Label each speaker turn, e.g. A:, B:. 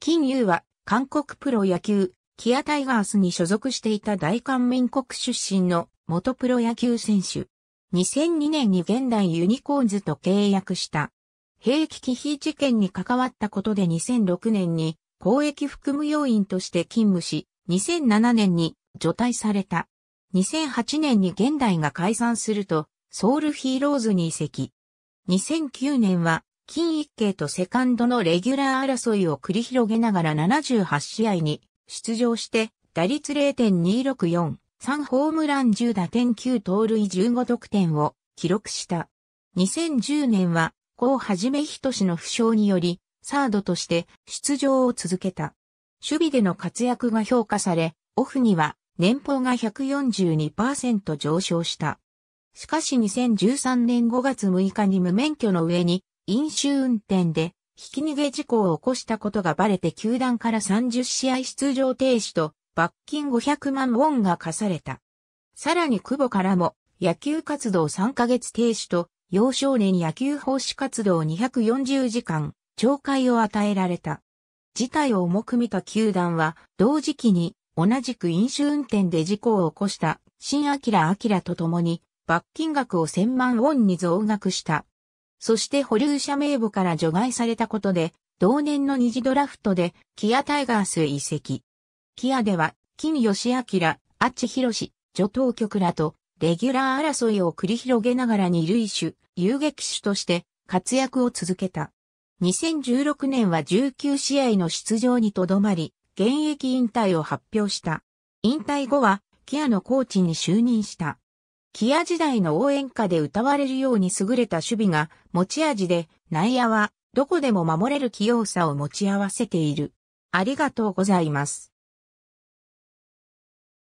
A: 金融は韓国プロ野球、キアタイガースに所属していた大韓民国出身の元プロ野球選手。2002年に現代ユニコーンズと契約した。兵器忌避事件に関わったことで2006年に公益含む要員として勤務し、2007年に除隊された。2008年に現代が解散すると、ソウルヒーローズに移籍。2009年は金一景とセカンドのレギュラー争いを繰り広げながら78試合に出場して打率0.264、3ホームラン10打点9盗塁15得点を記録した。2010年は、こうはじめひとしの負傷により、サードとして出場を続けた。守備での活躍が評価され、オフには年俸が142%上昇した。しかし2013年5月6日に無免許の上に飲酒運転で、ひき逃げ事故を起こしたことがバレて球団から30試合出場停止と罰金500万ウォンが課された。さらに久保からも野球活動3ヶ月停止と幼少年野球奉仕活動240時間懲戒を与えられた。事態を重く見た球団は同時期に同じく飲酒運転で事故を起こした新明明と共に罰金額を1000万ウォンに増額したそして保留者名簿から除外されたことで、同年の二次ドラフトで、キアタイガース移籍。キアでは、金吉明、アッチ博シ、助当局らと、レギュラー争いを繰り広げながら二塁手、遊撃手として、活躍を続けた。2016年は19試合の出場にとどまり、現役引退を発表した。引退後は、キアのコーチに就任した。キア時代の応援歌で歌われるように優れた守備が持ち味で、内野はどこでも守れる器用さを持ち合わせている。ありがとうございます。